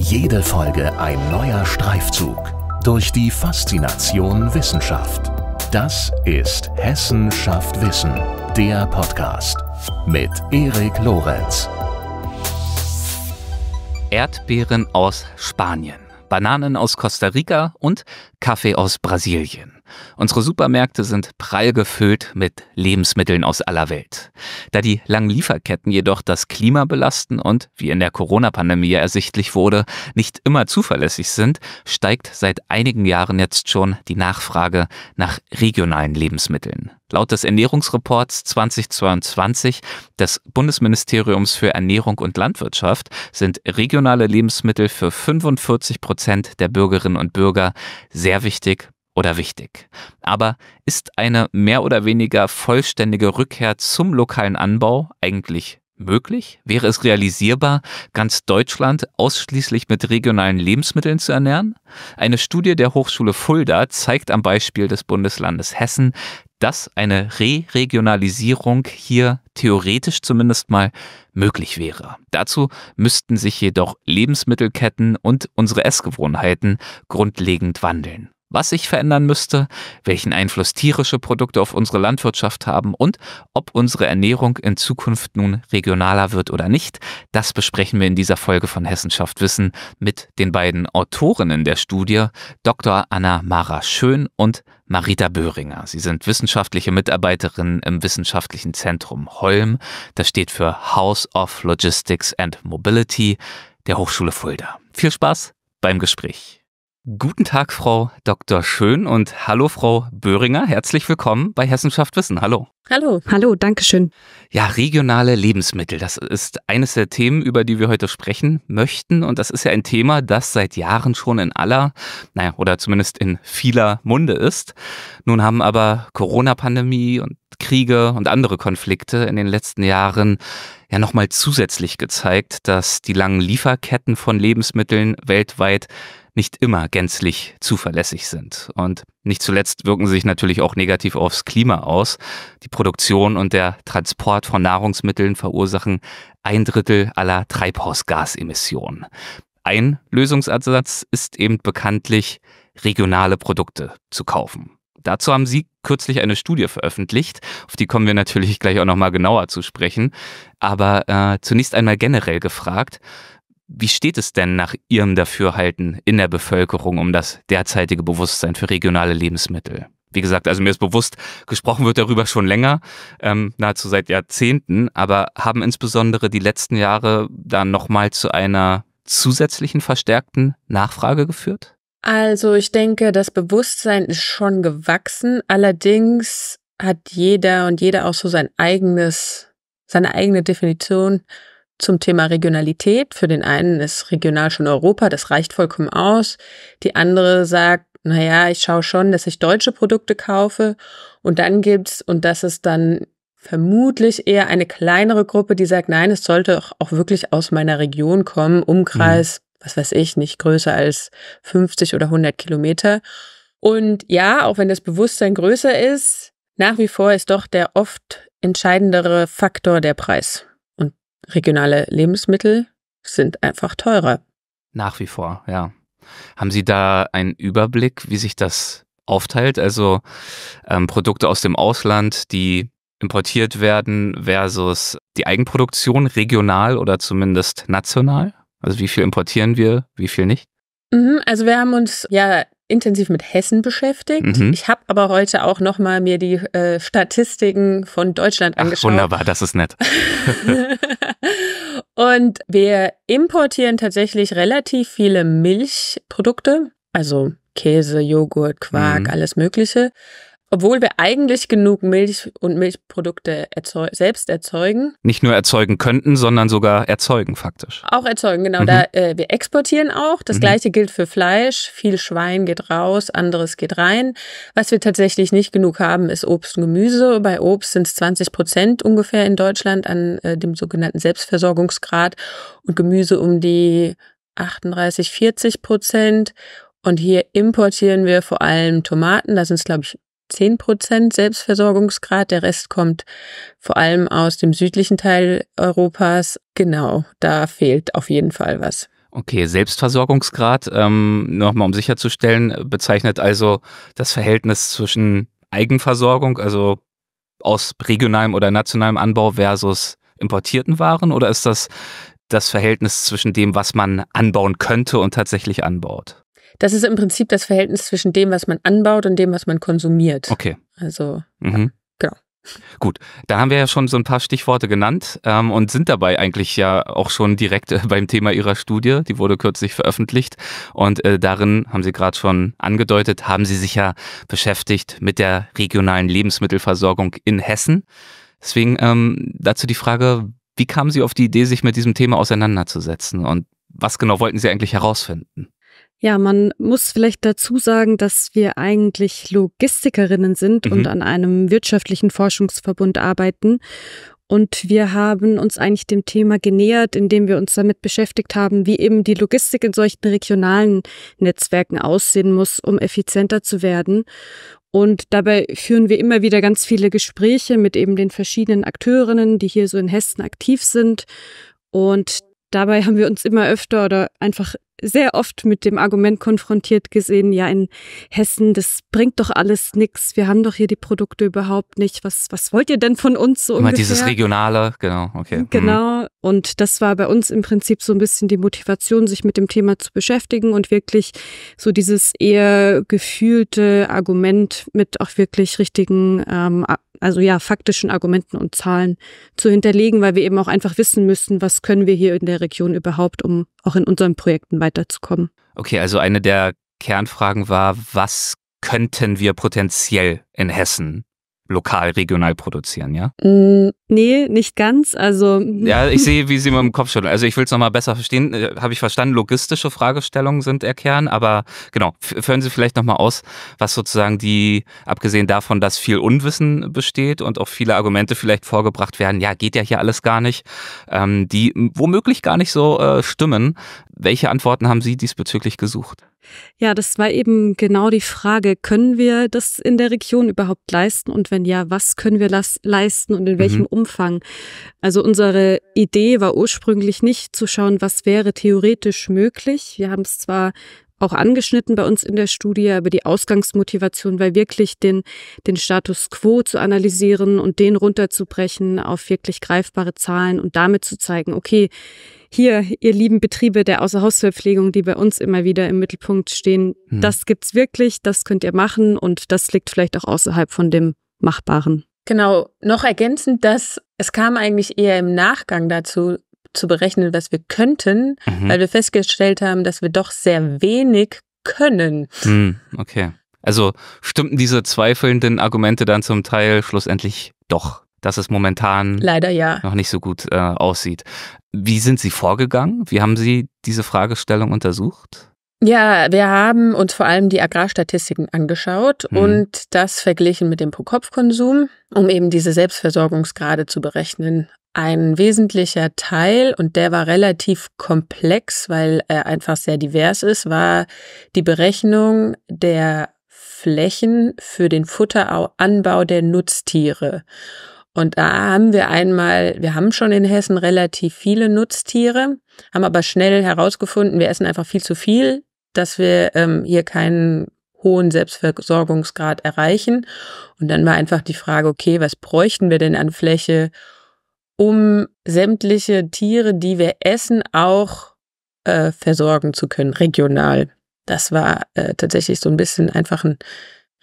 Jede Folge ein neuer Streifzug durch die Faszination Wissenschaft. Das ist Hessen schafft Wissen, der Podcast mit Erik Lorenz. Erdbeeren aus Spanien, Bananen aus Costa Rica und Kaffee aus Brasilien. Unsere Supermärkte sind prall gefüllt mit Lebensmitteln aus aller Welt. Da die langen Lieferketten jedoch das Klima belasten und, wie in der Corona-Pandemie ersichtlich wurde, nicht immer zuverlässig sind, steigt seit einigen Jahren jetzt schon die Nachfrage nach regionalen Lebensmitteln. Laut des Ernährungsreports 2022 des Bundesministeriums für Ernährung und Landwirtschaft sind regionale Lebensmittel für 45 Prozent der Bürgerinnen und Bürger sehr wichtig oder wichtig. Aber ist eine mehr oder weniger vollständige Rückkehr zum lokalen Anbau eigentlich möglich? Wäre es realisierbar, ganz Deutschland ausschließlich mit regionalen Lebensmitteln zu ernähren? Eine Studie der Hochschule Fulda zeigt am Beispiel des Bundeslandes Hessen, dass eine Re-Regionalisierung hier theoretisch zumindest mal möglich wäre. Dazu müssten sich jedoch Lebensmittelketten und unsere Essgewohnheiten grundlegend wandeln was sich verändern müsste, welchen Einfluss tierische Produkte auf unsere Landwirtschaft haben und ob unsere Ernährung in Zukunft nun regionaler wird oder nicht, das besprechen wir in dieser Folge von Hessenschaft Wissen mit den beiden Autorinnen der Studie, Dr. Anna Mara Schön und Marita Böhringer. Sie sind wissenschaftliche Mitarbeiterinnen im Wissenschaftlichen Zentrum Holm, das steht für House of Logistics and Mobility der Hochschule Fulda. Viel Spaß beim Gespräch. Guten Tag, Frau Dr. Schön und hallo, Frau Böhringer. Herzlich willkommen bei Hessenschaft Wissen. Hallo. Hallo. Hallo, danke schön. Ja, regionale Lebensmittel, das ist eines der Themen, über die wir heute sprechen möchten. Und das ist ja ein Thema, das seit Jahren schon in aller, naja, oder zumindest in vieler Munde ist. Nun haben aber Corona-Pandemie und Kriege und andere Konflikte in den letzten Jahren ja nochmal zusätzlich gezeigt, dass die langen Lieferketten von Lebensmitteln weltweit nicht immer gänzlich zuverlässig sind. Und nicht zuletzt wirken sie sich natürlich auch negativ aufs Klima aus. Die Produktion und der Transport von Nahrungsmitteln verursachen ein Drittel aller Treibhausgasemissionen. Ein Lösungsansatz ist eben bekanntlich, regionale Produkte zu kaufen. Dazu haben Sie kürzlich eine Studie veröffentlicht, auf die kommen wir natürlich gleich auch nochmal genauer zu sprechen. Aber äh, zunächst einmal generell gefragt, wie steht es denn nach Ihrem Dafürhalten in der Bevölkerung um das derzeitige Bewusstsein für regionale Lebensmittel? Wie gesagt, also mir ist bewusst, gesprochen wird darüber schon länger, ähm, nahezu seit Jahrzehnten, aber haben insbesondere die letzten Jahre dann nochmal zu einer zusätzlichen verstärkten Nachfrage geführt? Also ich denke, das Bewusstsein ist schon gewachsen. Allerdings hat jeder und jeder auch so sein eigenes, seine eigene Definition zum Thema Regionalität. Für den einen ist regional schon Europa, das reicht vollkommen aus. Die andere sagt, naja, ich schaue schon, dass ich deutsche Produkte kaufe. Und dann gibt's, und das ist dann vermutlich eher eine kleinere Gruppe, die sagt, nein, es sollte auch wirklich aus meiner Region kommen, Umkreis, mhm. was weiß ich, nicht größer als 50 oder 100 Kilometer. Und ja, auch wenn das Bewusstsein größer ist, nach wie vor ist doch der oft entscheidendere Faktor der Preis regionale Lebensmittel sind einfach teurer. Nach wie vor, ja. Haben Sie da einen Überblick, wie sich das aufteilt? Also ähm, Produkte aus dem Ausland, die importiert werden versus die Eigenproduktion regional oder zumindest national? Also wie viel importieren wir, wie viel nicht? Mhm, also wir haben uns ja intensiv mit Hessen beschäftigt. Mhm. Ich habe aber heute auch noch mal mir die äh, Statistiken von Deutschland Ach, angeschaut. Wunderbar, das ist nett. und wir importieren tatsächlich relativ viele Milchprodukte, also Käse, Joghurt, Quark, mhm. alles Mögliche obwohl wir eigentlich genug Milch und Milchprodukte erzeug selbst erzeugen. Nicht nur erzeugen könnten, sondern sogar erzeugen faktisch. Auch erzeugen, genau. Mhm. Da, äh, wir exportieren auch. Das mhm. gleiche gilt für Fleisch. Viel Schwein geht raus, anderes geht rein. Was wir tatsächlich nicht genug haben, ist Obst und Gemüse. Bei Obst sind es 20 Prozent ungefähr in Deutschland an äh, dem sogenannten Selbstversorgungsgrad und Gemüse um die 38, 40 Prozent. Und hier importieren wir vor allem Tomaten. Da sind es, glaube ich, 10 Prozent Selbstversorgungsgrad. Der Rest kommt vor allem aus dem südlichen Teil Europas. Genau, da fehlt auf jeden Fall was. Okay, Selbstversorgungsgrad, ähm, nochmal um sicherzustellen, bezeichnet also das Verhältnis zwischen Eigenversorgung, also aus regionalem oder nationalem Anbau versus importierten Waren, oder ist das das Verhältnis zwischen dem, was man anbauen könnte und tatsächlich anbaut? Das ist im Prinzip das Verhältnis zwischen dem, was man anbaut und dem, was man konsumiert. Okay. Also, mhm. genau. Gut, da haben wir ja schon so ein paar Stichworte genannt ähm, und sind dabei eigentlich ja auch schon direkt äh, beim Thema Ihrer Studie. Die wurde kürzlich veröffentlicht und äh, darin, haben Sie gerade schon angedeutet, haben Sie sich ja beschäftigt mit der regionalen Lebensmittelversorgung in Hessen. Deswegen ähm, dazu die Frage, wie kamen Sie auf die Idee, sich mit diesem Thema auseinanderzusetzen und was genau wollten Sie eigentlich herausfinden? Ja, man muss vielleicht dazu sagen, dass wir eigentlich Logistikerinnen sind mhm. und an einem wirtschaftlichen Forschungsverbund arbeiten. Und wir haben uns eigentlich dem Thema genähert, indem wir uns damit beschäftigt haben, wie eben die Logistik in solchen regionalen Netzwerken aussehen muss, um effizienter zu werden. Und dabei führen wir immer wieder ganz viele Gespräche mit eben den verschiedenen Akteurinnen, die hier so in Hessen aktiv sind. Und dabei haben wir uns immer öfter oder einfach sehr oft mit dem Argument konfrontiert gesehen, ja, in Hessen, das bringt doch alles nichts, wir haben doch hier die Produkte überhaupt nicht, was, was wollt ihr denn von uns so Immer ungefähr? dieses Regionale, genau, okay. Mhm. Genau, und das war bei uns im Prinzip so ein bisschen die Motivation, sich mit dem Thema zu beschäftigen und wirklich so dieses eher gefühlte Argument mit auch wirklich richtigen, ähm, also ja, faktischen Argumenten und Zahlen zu hinterlegen, weil wir eben auch einfach wissen müssen, was können wir hier in der Region überhaupt, um auch in unseren Projekten weiterzukommen. Okay, also eine der Kernfragen war, was könnten wir potenziell in Hessen lokal, regional produzieren, ja? Mm, nee, nicht ganz. Also. Ja, ich sehe, wie Sie mit dem Kopf schütteln. Also ich will es nochmal besser verstehen. Äh, Habe ich verstanden, logistische Fragestellungen sind der aber genau, führen Sie vielleicht nochmal aus, was sozusagen die, abgesehen davon, dass viel Unwissen besteht und auch viele Argumente vielleicht vorgebracht werden, ja, geht ja hier alles gar nicht, ähm, die womöglich gar nicht so äh, stimmen. Welche Antworten haben Sie diesbezüglich gesucht? Ja, das war eben genau die Frage, können wir das in der Region überhaupt leisten und wenn ja, was können wir leisten und in mhm. welchem mhm. Umfang? Also unsere Idee war ursprünglich nicht zu schauen, was wäre theoretisch möglich. Wir haben es zwar auch angeschnitten bei uns in der Studie, aber die Ausgangsmotivation war wirklich, den, den Status quo zu analysieren und den runterzubrechen auf wirklich greifbare Zahlen und damit zu zeigen, okay, hier, ihr lieben Betriebe der Außerhausverpflegung, die bei uns immer wieder im Mittelpunkt stehen, hm. das gibt's wirklich, das könnt ihr machen und das liegt vielleicht auch außerhalb von dem Machbaren. Genau, noch ergänzend, dass es kam eigentlich eher im Nachgang dazu, zu berechnen, was wir könnten, mhm. weil wir festgestellt haben, dass wir doch sehr wenig können. Mhm, okay. Also stimmten diese zweifelnden Argumente dann zum Teil schlussendlich doch, dass es momentan leider ja noch nicht so gut äh, aussieht. Wie sind Sie vorgegangen? Wie haben Sie diese Fragestellung untersucht? Ja, wir haben uns vor allem die Agrarstatistiken angeschaut hm. und das verglichen mit dem Pro-Kopf-Konsum, um eben diese Selbstversorgungsgrade zu berechnen ein wesentlicher Teil, und der war relativ komplex, weil er einfach sehr divers ist, war die Berechnung der Flächen für den Futteranbau der Nutztiere. Und da haben wir einmal, wir haben schon in Hessen relativ viele Nutztiere, haben aber schnell herausgefunden, wir essen einfach viel zu viel, dass wir ähm, hier keinen hohen Selbstversorgungsgrad erreichen. Und dann war einfach die Frage, okay, was bräuchten wir denn an Fläche, um sämtliche Tiere, die wir essen, auch äh, versorgen zu können, regional. Das war äh, tatsächlich so ein bisschen einfach ein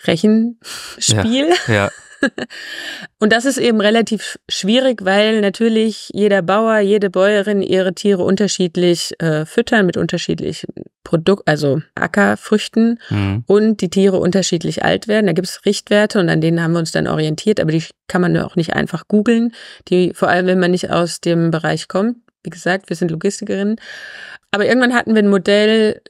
Rechenspiel. Ja, ja. und das ist eben relativ schwierig, weil natürlich jeder Bauer, jede Bäuerin ihre Tiere unterschiedlich äh, füttern mit unterschiedlichen Produkt, also Ackerfrüchten mhm. und die Tiere unterschiedlich alt werden. Da gibt es Richtwerte und an denen haben wir uns dann orientiert, aber die kann man auch nicht einfach googeln. Die, vor allem wenn man nicht aus dem Bereich kommt, wie gesagt, wir sind Logistikerinnen. Aber irgendwann hatten wir ein Modell,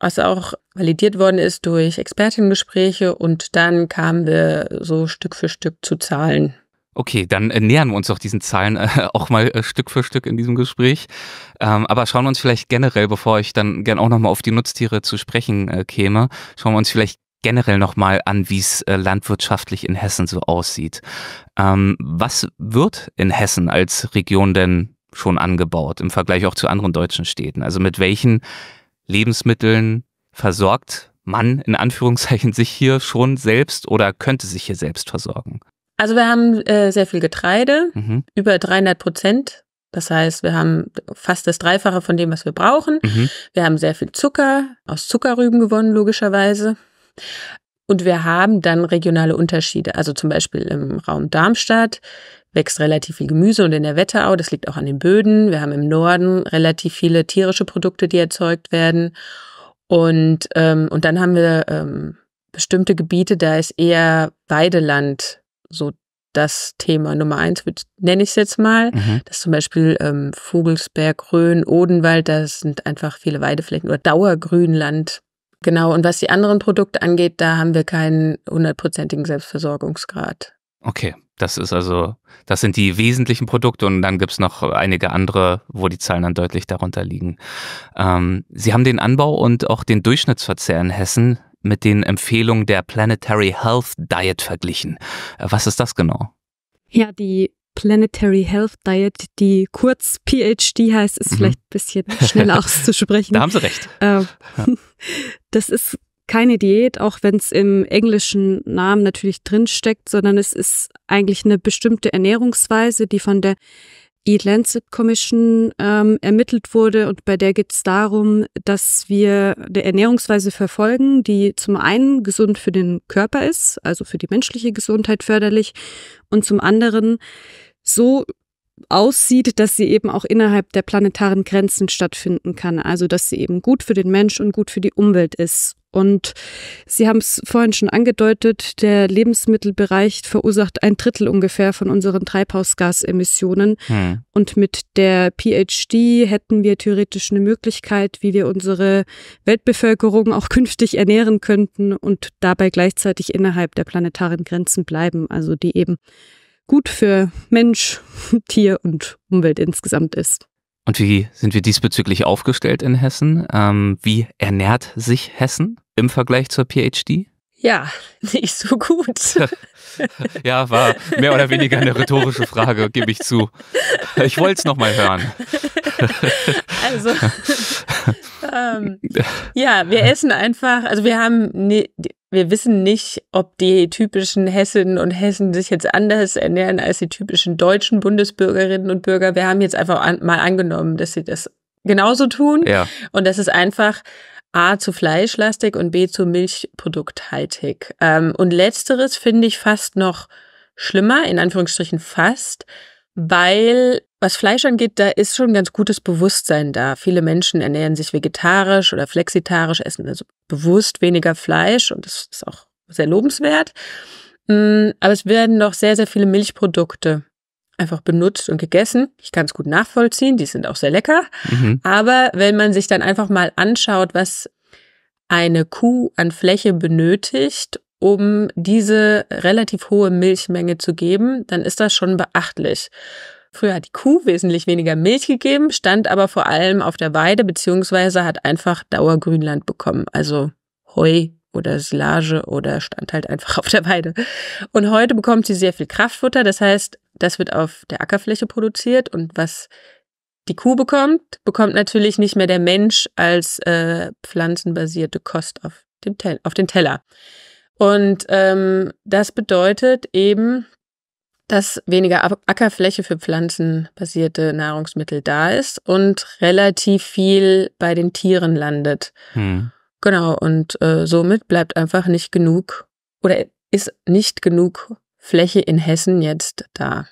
was auch validiert worden ist durch Expertengespräche und dann kamen wir so Stück für Stück zu Zahlen. Okay, dann äh, nähern wir uns doch diesen Zahlen äh, auch mal äh, Stück für Stück in diesem Gespräch. Ähm, aber schauen wir uns vielleicht generell, bevor ich dann gern auch nochmal auf die Nutztiere zu sprechen käme, schauen wir uns vielleicht generell nochmal an, wie es landwirtschaftlich in Hessen so aussieht. Ähm, was wird in Hessen als Region denn schon angebaut im Vergleich auch zu anderen deutschen Städten? Also mit welchen Lebensmitteln versorgt man in Anführungszeichen sich hier schon selbst oder könnte sich hier selbst versorgen? Also wir haben äh, sehr viel Getreide, mhm. über 300 Prozent. Das heißt, wir haben fast das Dreifache von dem, was wir brauchen. Mhm. Wir haben sehr viel Zucker, aus Zuckerrüben gewonnen, logischerweise. Und wir haben dann regionale Unterschiede. Also zum Beispiel im Raum Darmstadt wächst relativ viel Gemüse und in der Wetterau, das liegt auch an den Böden. Wir haben im Norden relativ viele tierische Produkte, die erzeugt werden. Und, ähm, und dann haben wir ähm, bestimmte Gebiete, da ist eher Weideland so das Thema Nummer eins, nenne ich es jetzt mal. Mhm. Das ist zum Beispiel ähm, Vogelsberg, Rhön, Odenwald, da sind einfach viele Weideflächen oder Dauergrünland. Genau, und was die anderen Produkte angeht, da haben wir keinen hundertprozentigen Selbstversorgungsgrad. Okay, das ist also, das sind die wesentlichen Produkte und dann gibt es noch einige andere, wo die Zahlen dann deutlich darunter liegen. Ähm, Sie haben den Anbau und auch den Durchschnittsverzehr in Hessen mit den Empfehlungen der Planetary Health Diet verglichen. Äh, was ist das genau? Ja, die Planetary Health Diet, die kurz PhD heißt, ist mhm. vielleicht ein bisschen schnell auszusprechen. da haben Sie recht. Ähm, ja. Das ist keine Diät, auch wenn es im englischen Namen natürlich drinsteckt, sondern es ist eigentlich eine bestimmte Ernährungsweise, die von der Eat Lancet Commission ähm, ermittelt wurde und bei der geht es darum, dass wir eine Ernährungsweise verfolgen, die zum einen gesund für den Körper ist, also für die menschliche Gesundheit förderlich und zum anderen so aussieht, dass sie eben auch innerhalb der planetaren Grenzen stattfinden kann. Also dass sie eben gut für den Mensch und gut für die Umwelt ist. Und Sie haben es vorhin schon angedeutet, der Lebensmittelbereich verursacht ein Drittel ungefähr von unseren Treibhausgasemissionen. Hm. Und mit der PhD hätten wir theoretisch eine Möglichkeit, wie wir unsere Weltbevölkerung auch künftig ernähren könnten und dabei gleichzeitig innerhalb der planetaren Grenzen bleiben. Also die eben gut für Mensch, Tier und Umwelt insgesamt ist. Und wie sind wir diesbezüglich aufgestellt in Hessen? Ähm, wie ernährt sich Hessen im Vergleich zur PhD? Ja, nicht so gut. ja, war mehr oder weniger eine rhetorische Frage, gebe ich zu. Ich wollte es nochmal hören. also, ähm, ja, wir essen einfach, also wir haben ne, wir wissen nicht, ob die typischen Hessinnen und Hessen sich jetzt anders ernähren als die typischen deutschen Bundesbürgerinnen und Bürger. Wir haben jetzt einfach an, mal angenommen, dass sie das genauso tun ja. und das ist einfach A zu fleischlastig und B zu milchprodukthaltig. Ähm, und letzteres finde ich fast noch schlimmer, in Anführungsstrichen fast, weil was Fleisch angeht, da ist schon ganz gutes Bewusstsein da. Viele Menschen ernähren sich vegetarisch oder flexitarisch, essen also bewusst weniger Fleisch und das ist auch sehr lobenswert. Mm, aber es werden noch sehr, sehr viele Milchprodukte einfach benutzt und gegessen. Ich kann es gut nachvollziehen, die sind auch sehr lecker. Mhm. Aber wenn man sich dann einfach mal anschaut, was eine Kuh an Fläche benötigt, um diese relativ hohe Milchmenge zu geben, dann ist das schon beachtlich. Früher hat die Kuh wesentlich weniger Milch gegeben, stand aber vor allem auf der Weide beziehungsweise hat einfach Dauergrünland bekommen, also Heu oder Silage oder stand halt einfach auf der Weide. Und heute bekommt sie sehr viel Kraftfutter, das heißt, das wird auf der Ackerfläche produziert und was die Kuh bekommt, bekommt natürlich nicht mehr der Mensch als äh, pflanzenbasierte Kost auf, dem Tell auf den Teller. Und ähm, das bedeutet eben, dass weniger Ackerfläche für pflanzenbasierte Nahrungsmittel da ist und relativ viel bei den Tieren landet. Hm. Genau, und äh, somit bleibt einfach nicht genug oder ist nicht genug Fläche in Hessen jetzt da.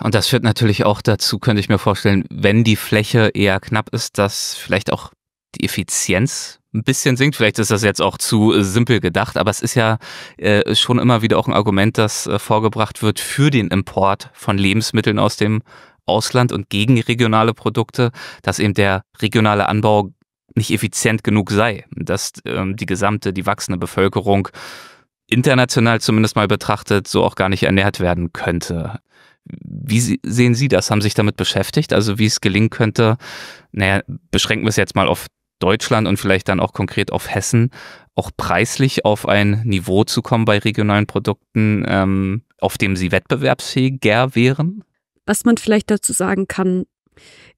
Und das führt natürlich auch dazu, könnte ich mir vorstellen, wenn die Fläche eher knapp ist, dass vielleicht auch die Effizienz ein bisschen sinkt. Vielleicht ist das jetzt auch zu äh, simpel gedacht, aber es ist ja äh, schon immer wieder auch ein Argument, das äh, vorgebracht wird für den Import von Lebensmitteln aus dem Ausland und gegen regionale Produkte, dass eben der regionale Anbau nicht effizient genug sei, dass ähm, die gesamte, die wachsende Bevölkerung international zumindest mal betrachtet so auch gar nicht ernährt werden könnte. Wie sehen Sie das? Haben Sie sich damit beschäftigt? Also wie es gelingen könnte, naja, beschränken wir es jetzt mal auf Deutschland und vielleicht dann auch konkret auf Hessen auch preislich auf ein Niveau zu kommen bei regionalen Produkten, ähm, auf dem sie wettbewerbsfähiger wären? Was man vielleicht dazu sagen kann,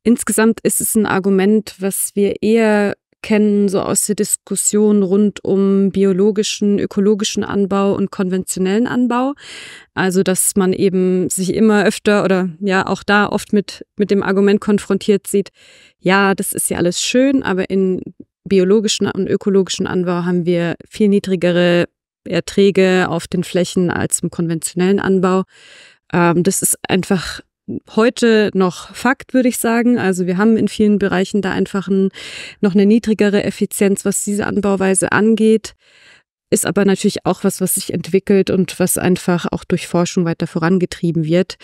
insgesamt ist es ein Argument, was wir eher kennen, so aus der Diskussion rund um biologischen, ökologischen Anbau und konventionellen Anbau. Also, dass man eben sich immer öfter oder ja auch da oft mit, mit dem Argument konfrontiert sieht, ja, das ist ja alles schön, aber in biologischen und ökologischen Anbau haben wir viel niedrigere Erträge auf den Flächen als im konventionellen Anbau. Ähm, das ist einfach heute noch Fakt, würde ich sagen. Also wir haben in vielen Bereichen da einfach ein, noch eine niedrigere Effizienz, was diese Anbauweise angeht. Ist aber natürlich auch was, was sich entwickelt und was einfach auch durch Forschung weiter vorangetrieben wird.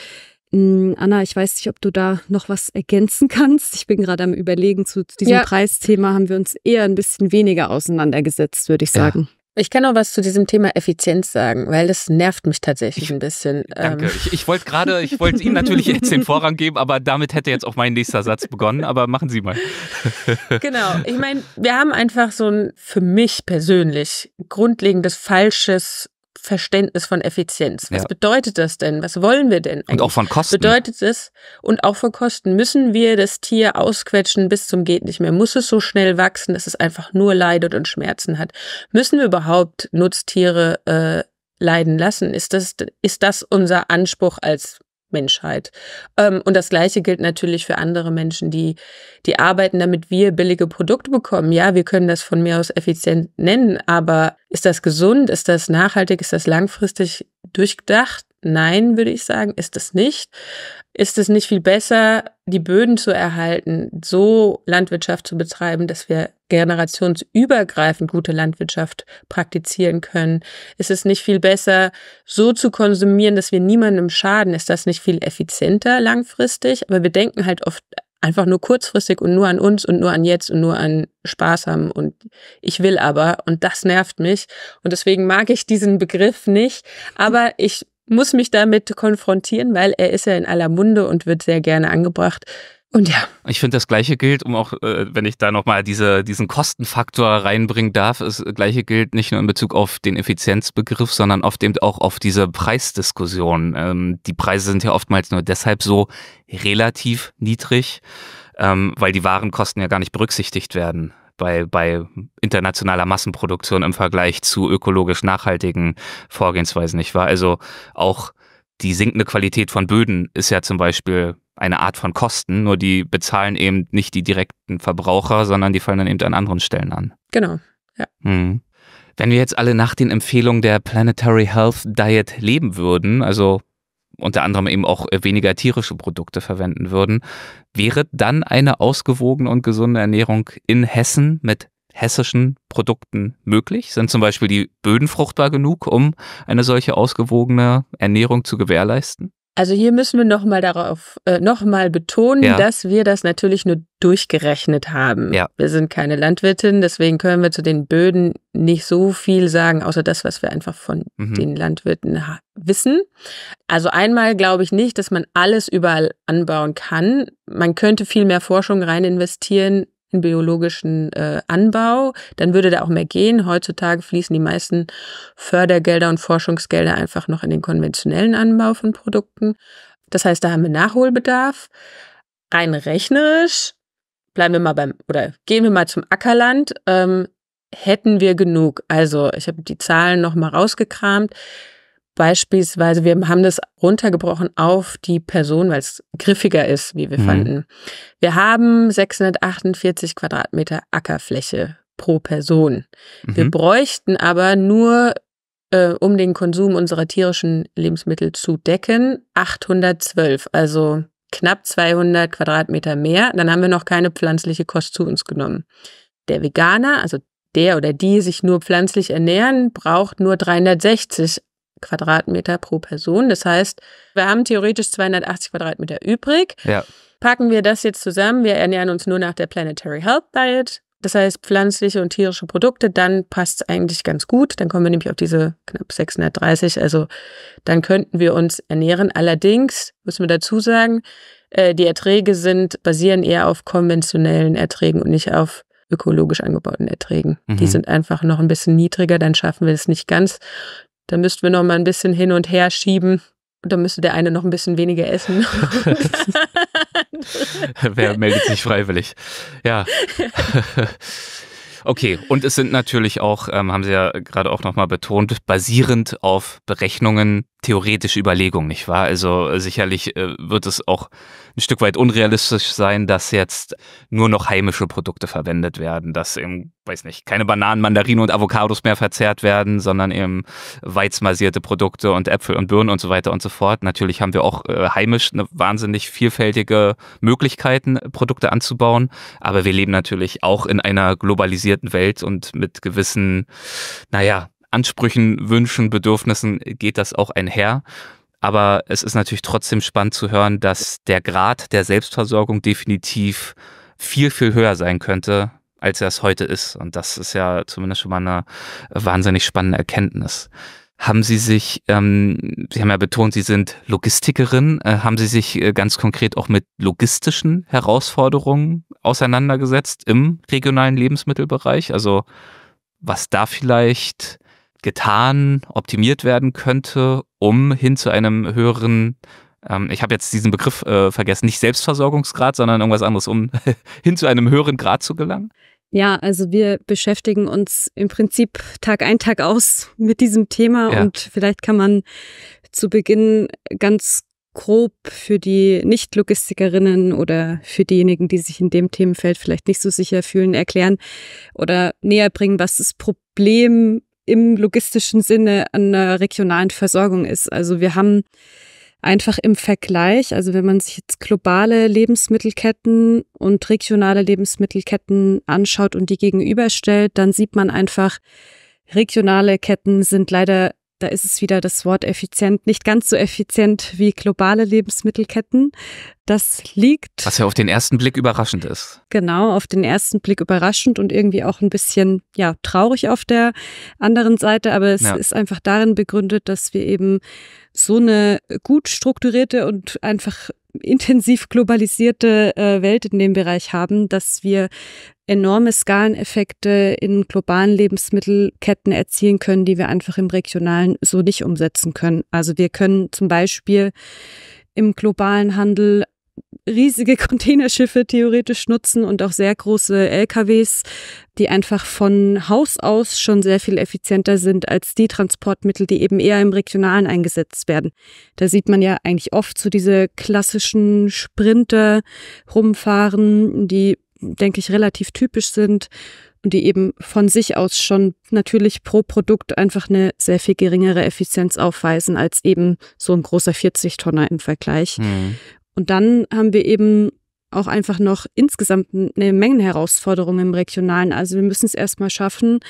Hm, Anna, ich weiß nicht, ob du da noch was ergänzen kannst. Ich bin gerade am Überlegen, zu diesem ja. Preisthema haben wir uns eher ein bisschen weniger auseinandergesetzt, würde ich sagen. Ja. Ich kann auch was zu diesem Thema Effizienz sagen, weil das nervt mich tatsächlich ein bisschen. Danke. Ähm. Ich, ich wollte gerade, ich wollte Ihnen natürlich jetzt den Vorrang geben, aber damit hätte jetzt auch mein nächster Satz begonnen, aber machen Sie mal. Genau. Ich meine, wir haben einfach so ein für mich persönlich grundlegendes falsches Verständnis von Effizienz. Was ja. bedeutet das denn? Was wollen wir denn? Eigentlich? Und auch von Kosten. Bedeutet es, und auch von Kosten, müssen wir das Tier ausquetschen bis zum geht nicht mehr? Muss es so schnell wachsen, dass es einfach nur leidet und Schmerzen hat? Müssen wir überhaupt Nutztiere äh, leiden lassen? Ist das, ist das unser Anspruch als Menschheit. Ähm, und das Gleiche gilt natürlich für andere Menschen, die, die arbeiten, damit wir billige Produkte bekommen. Ja, wir können das von mir aus effizient nennen, aber ist das gesund? Ist das nachhaltig? Ist das langfristig durchgedacht? Nein, würde ich sagen, ist es nicht. Ist es nicht viel besser, die Böden zu erhalten, so Landwirtschaft zu betreiben, dass wir generationsübergreifend gute Landwirtschaft praktizieren können? Ist es nicht viel besser, so zu konsumieren, dass wir niemandem schaden? Ist das nicht viel effizienter langfristig? Aber wir denken halt oft einfach nur kurzfristig und nur an uns und nur an jetzt und nur an Spaß haben und ich will aber und das nervt mich und deswegen mag ich diesen Begriff nicht, aber ich muss mich damit konfrontieren, weil er ist ja in aller Munde und wird sehr gerne angebracht. Und ja. Ich finde, das Gleiche gilt, um auch, äh, wenn ich da nochmal diese, diesen Kostenfaktor reinbringen darf, das Gleiche gilt nicht nur in Bezug auf den Effizienzbegriff, sondern oft eben auch auf diese Preisdiskussion. Ähm, die Preise sind ja oftmals nur deshalb so relativ niedrig, ähm, weil die Warenkosten ja gar nicht berücksichtigt werden bei, bei internationaler Massenproduktion im Vergleich zu ökologisch nachhaltigen Vorgehensweisen, nicht wahr? Also auch die sinkende Qualität von Böden ist ja zum Beispiel eine Art von Kosten, nur die bezahlen eben nicht die direkten Verbraucher, sondern die fallen dann eben an anderen Stellen an. Genau, ja. Mhm. Wenn wir jetzt alle nach den Empfehlungen der Planetary Health Diet leben würden, also unter anderem eben auch äh, weniger tierische Produkte verwenden würden. Wäre dann eine ausgewogene und gesunde Ernährung in Hessen mit hessischen Produkten möglich? Sind zum Beispiel die Böden fruchtbar genug, um eine solche ausgewogene Ernährung zu gewährleisten? Also hier müssen wir nochmal darauf, äh, nochmal betonen, ja. dass wir das natürlich nur durchgerechnet haben. Ja. Wir sind keine Landwirtin, deswegen können wir zu den Böden nicht so viel sagen, außer das, was wir einfach von mhm. den Landwirten wissen. Also einmal glaube ich nicht, dass man alles überall anbauen kann. Man könnte viel mehr Forschung rein investieren, in biologischen äh, Anbau, dann würde da auch mehr gehen. Heutzutage fließen die meisten Fördergelder und Forschungsgelder einfach noch in den konventionellen Anbau von Produkten. Das heißt, da haben wir Nachholbedarf. Rein rechnerisch bleiben wir mal beim oder gehen wir mal zum Ackerland. Ähm, hätten wir genug? Also ich habe die Zahlen nochmal rausgekramt. Beispielsweise, wir haben das runtergebrochen auf die Person, weil es griffiger ist, wie wir mhm. fanden. Wir haben 648 Quadratmeter Ackerfläche pro Person. Mhm. Wir bräuchten aber nur, äh, um den Konsum unserer tierischen Lebensmittel zu decken, 812, also knapp 200 Quadratmeter mehr. Dann haben wir noch keine pflanzliche Kost zu uns genommen. Der Veganer, also der oder die sich nur pflanzlich ernähren, braucht nur 360 Quadratmeter pro Person. Das heißt, wir haben theoretisch 280 Quadratmeter übrig. Ja. Packen wir das jetzt zusammen, wir ernähren uns nur nach der Planetary Health Diet, das heißt pflanzliche und tierische Produkte, dann passt es eigentlich ganz gut. Dann kommen wir nämlich auf diese knapp 630. Also dann könnten wir uns ernähren. Allerdings müssen wir dazu sagen, äh, die Erträge sind, basieren eher auf konventionellen Erträgen und nicht auf ökologisch angebauten Erträgen. Mhm. Die sind einfach noch ein bisschen niedriger, dann schaffen wir es nicht ganz. Da müssten wir noch mal ein bisschen hin und her schieben. Und dann müsste der eine noch ein bisschen weniger essen. Wer meldet sich freiwillig? Ja. Okay, und es sind natürlich auch, ähm, haben Sie ja gerade auch nochmal betont, basierend auf Berechnungen theoretische Überlegung, nicht wahr? Also sicherlich äh, wird es auch ein Stück weit unrealistisch sein, dass jetzt nur noch heimische Produkte verwendet werden, dass eben, weiß nicht, keine Bananen, Mandarinen und Avocados mehr verzehrt werden, sondern eben weizmasierte Produkte und Äpfel und Birnen und so weiter und so fort. Natürlich haben wir auch äh, heimisch eine wahnsinnig vielfältige Möglichkeiten, Produkte anzubauen, aber wir leben natürlich auch in einer globalisierten Welt und mit gewissen, naja, Ansprüchen, Wünschen, Bedürfnissen geht das auch einher. Aber es ist natürlich trotzdem spannend zu hören, dass der Grad der Selbstversorgung definitiv viel, viel höher sein könnte, als er es heute ist. Und das ist ja zumindest schon mal eine wahnsinnig spannende Erkenntnis. Haben Sie sich, ähm, Sie haben ja betont, Sie sind Logistikerin, äh, haben Sie sich äh, ganz konkret auch mit logistischen Herausforderungen auseinandergesetzt im regionalen Lebensmittelbereich? Also was da vielleicht getan, optimiert werden könnte, um hin zu einem höheren, ähm, ich habe jetzt diesen Begriff äh, vergessen, nicht Selbstversorgungsgrad, sondern irgendwas anderes, um hin zu einem höheren Grad zu gelangen? Ja, also wir beschäftigen uns im Prinzip Tag ein, Tag aus mit diesem Thema ja. und vielleicht kann man zu Beginn ganz grob für die Nicht-Logistikerinnen oder für diejenigen, die sich in dem Themenfeld vielleicht nicht so sicher fühlen, erklären oder näher bringen, was das Problem im logistischen Sinne einer regionalen Versorgung ist. Also wir haben einfach im Vergleich, also wenn man sich jetzt globale Lebensmittelketten und regionale Lebensmittelketten anschaut und die gegenüberstellt, dann sieht man einfach, regionale Ketten sind leider da ist es wieder das Wort effizient, nicht ganz so effizient wie globale Lebensmittelketten. Das liegt. Was ja auf den ersten Blick überraschend ist. Genau, auf den ersten Blick überraschend und irgendwie auch ein bisschen, ja, traurig auf der anderen Seite. Aber es ja. ist einfach darin begründet, dass wir eben so eine gut strukturierte und einfach intensiv globalisierte äh, Welt in dem Bereich haben, dass wir enorme Skaleneffekte in globalen Lebensmittelketten erzielen können, die wir einfach im regionalen so nicht umsetzen können. Also wir können zum Beispiel im globalen Handel riesige Containerschiffe theoretisch nutzen und auch sehr große LKWs, die einfach von Haus aus schon sehr viel effizienter sind als die Transportmittel, die eben eher im regionalen eingesetzt werden. Da sieht man ja eigentlich oft so diese klassischen Sprinter rumfahren, die, denke ich, relativ typisch sind und die eben von sich aus schon natürlich pro Produkt einfach eine sehr viel geringere Effizienz aufweisen als eben so ein großer 40-Tonner im Vergleich. Mhm. Und dann haben wir eben auch einfach noch insgesamt eine Mengenherausforderung im Regionalen. Also wir müssen es erstmal schaffen,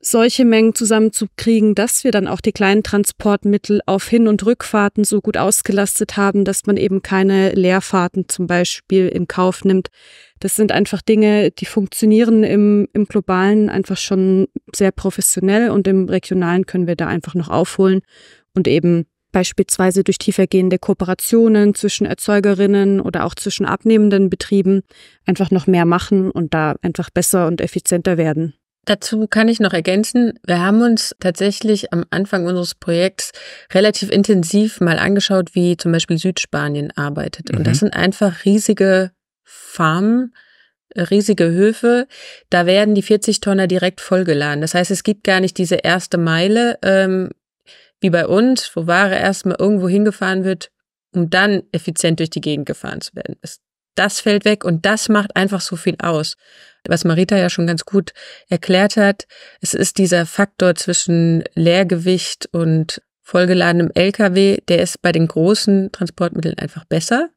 solche Mengen zusammenzukriegen, dass wir dann auch die kleinen Transportmittel auf Hin- und Rückfahrten so gut ausgelastet haben, dass man eben keine Leerfahrten zum Beispiel in Kauf nimmt. Das sind einfach Dinge, die funktionieren im, im globalen einfach schon sehr professionell und im regionalen können wir da einfach noch aufholen und eben beispielsweise durch tiefergehende Kooperationen zwischen Erzeugerinnen oder auch zwischen abnehmenden Betrieben einfach noch mehr machen und da einfach besser und effizienter werden. Dazu kann ich noch ergänzen, wir haben uns tatsächlich am Anfang unseres Projekts relativ intensiv mal angeschaut, wie zum Beispiel Südspanien arbeitet. Mhm. Und das mhm. sind einfach riesige Farmen, äh, riesige Höfe, da werden die 40 Tonner direkt vollgeladen. Das heißt, es gibt gar nicht diese erste Meile, ähm, wie bei uns, wo Ware erstmal irgendwo hingefahren wird, um dann effizient durch die Gegend gefahren zu werden. Das fällt weg und das macht einfach so viel aus. Was Marita ja schon ganz gut erklärt hat, es ist dieser Faktor zwischen Leergewicht und vollgeladenem LKW, der ist bei den großen Transportmitteln einfach besser.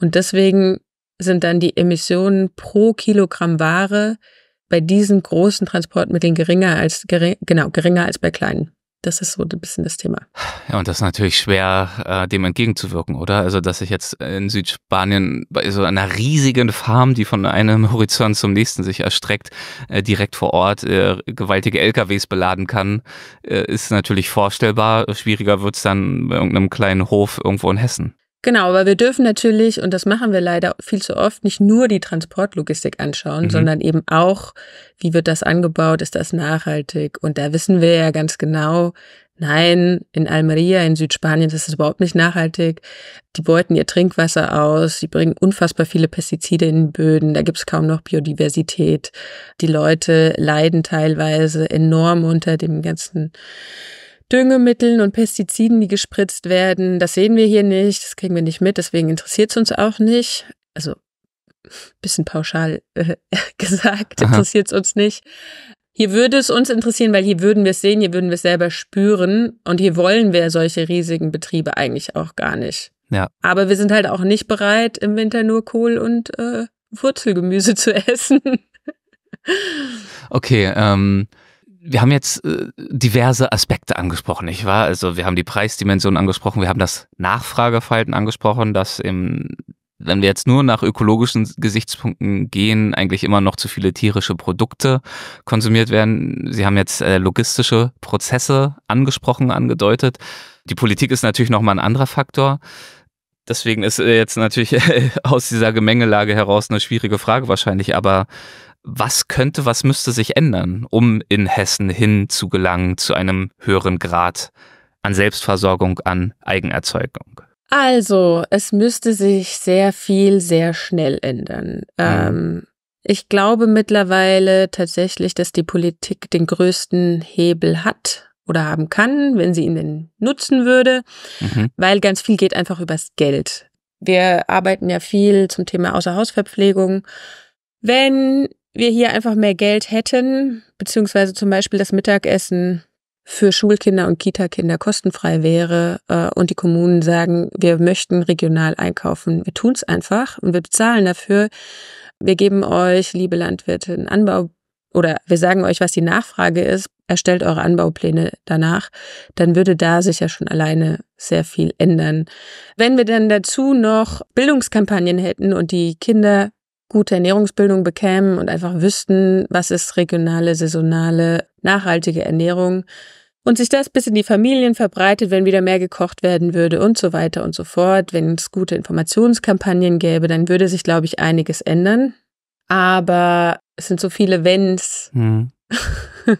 Und deswegen sind dann die Emissionen pro Kilogramm Ware bei diesen großen Transportmitteln geringer als gering, genau geringer als bei kleinen. Das ist so ein bisschen das Thema. Ja, und das ist natürlich schwer, äh, dem entgegenzuwirken, oder? Also, dass ich jetzt in Südspanien bei so einer riesigen Farm, die von einem Horizont zum nächsten sich erstreckt, äh, direkt vor Ort äh, gewaltige LKWs beladen kann, äh, ist natürlich vorstellbar. Schwieriger wird es dann bei irgendeinem kleinen Hof irgendwo in Hessen. Genau, aber wir dürfen natürlich, und das machen wir leider viel zu oft, nicht nur die Transportlogistik anschauen, mhm. sondern eben auch, wie wird das angebaut, ist das nachhaltig? Und da wissen wir ja ganz genau, nein, in Almeria, in Südspanien, das ist überhaupt nicht nachhaltig. Die beuten ihr Trinkwasser aus, sie bringen unfassbar viele Pestizide in den Böden, da gibt's kaum noch Biodiversität. Die Leute leiden teilweise enorm unter dem ganzen Düngemitteln und Pestiziden, die gespritzt werden. Das sehen wir hier nicht, das kriegen wir nicht mit, deswegen interessiert es uns auch nicht. Also bisschen pauschal äh, gesagt, interessiert es uns nicht. Hier würde es uns interessieren, weil hier würden wir es sehen, hier würden wir es selber spüren und hier wollen wir solche riesigen Betriebe eigentlich auch gar nicht. Ja. Aber wir sind halt auch nicht bereit, im Winter nur Kohl und äh, Wurzelgemüse zu essen. okay, ähm, wir haben jetzt äh, diverse Aspekte angesprochen, nicht wahr? Also wir haben die Preisdimension angesprochen, wir haben das Nachfrageverhalten angesprochen, dass im wenn wir jetzt nur nach ökologischen Gesichtspunkten gehen, eigentlich immer noch zu viele tierische Produkte konsumiert werden. Sie haben jetzt äh, logistische Prozesse angesprochen, angedeutet. Die Politik ist natürlich nochmal ein anderer Faktor. Deswegen ist äh, jetzt natürlich aus dieser Gemengelage heraus eine schwierige Frage wahrscheinlich, aber was könnte, was müsste sich ändern, um in Hessen hinzugelangen zu einem höheren Grad an Selbstversorgung, an Eigenerzeugung? Also, es müsste sich sehr viel, sehr schnell ändern. Mhm. Ähm, ich glaube mittlerweile tatsächlich, dass die Politik den größten Hebel hat oder haben kann, wenn sie ihn denn nutzen würde, mhm. weil ganz viel geht einfach übers Geld. Wir arbeiten ja viel zum Thema Außerhausverpflegung. Wenn wir hier einfach mehr Geld hätten, beziehungsweise zum Beispiel das Mittagessen für Schulkinder und Kitakinder kostenfrei wäre äh, und die Kommunen sagen, wir möchten regional einkaufen, wir tun's einfach und wir bezahlen dafür. Wir geben euch, liebe Landwirte, einen Anbau oder wir sagen euch, was die Nachfrage ist, erstellt eure Anbaupläne danach, dann würde da sicher schon alleine sehr viel ändern. Wenn wir dann dazu noch Bildungskampagnen hätten und die Kinder gute Ernährungsbildung bekämen und einfach wüssten, was ist regionale, saisonale, nachhaltige Ernährung und sich das bis in die Familien verbreitet, wenn wieder mehr gekocht werden würde und so weiter und so fort. Wenn es gute Informationskampagnen gäbe, dann würde sich, glaube ich, einiges ändern. Aber es sind so viele Wenns, mhm.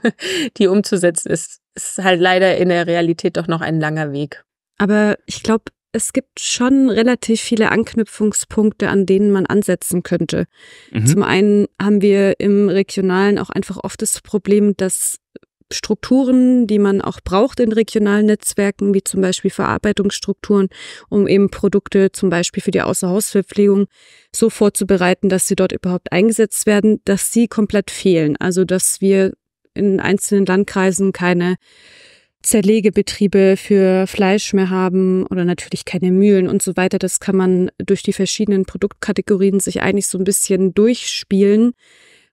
die umzusetzen ist. Es ist halt leider in der Realität doch noch ein langer Weg. Aber ich glaube, es gibt schon relativ viele Anknüpfungspunkte, an denen man ansetzen könnte. Mhm. Zum einen haben wir im Regionalen auch einfach oft das Problem, dass Strukturen, die man auch braucht in regionalen Netzwerken, wie zum Beispiel Verarbeitungsstrukturen, um eben Produkte zum Beispiel für die Außerhausverpflegung so vorzubereiten, dass sie dort überhaupt eingesetzt werden, dass sie komplett fehlen. Also dass wir in einzelnen Landkreisen keine Zerlegebetriebe für Fleisch mehr haben oder natürlich keine Mühlen und so weiter. Das kann man durch die verschiedenen Produktkategorien sich eigentlich so ein bisschen durchspielen.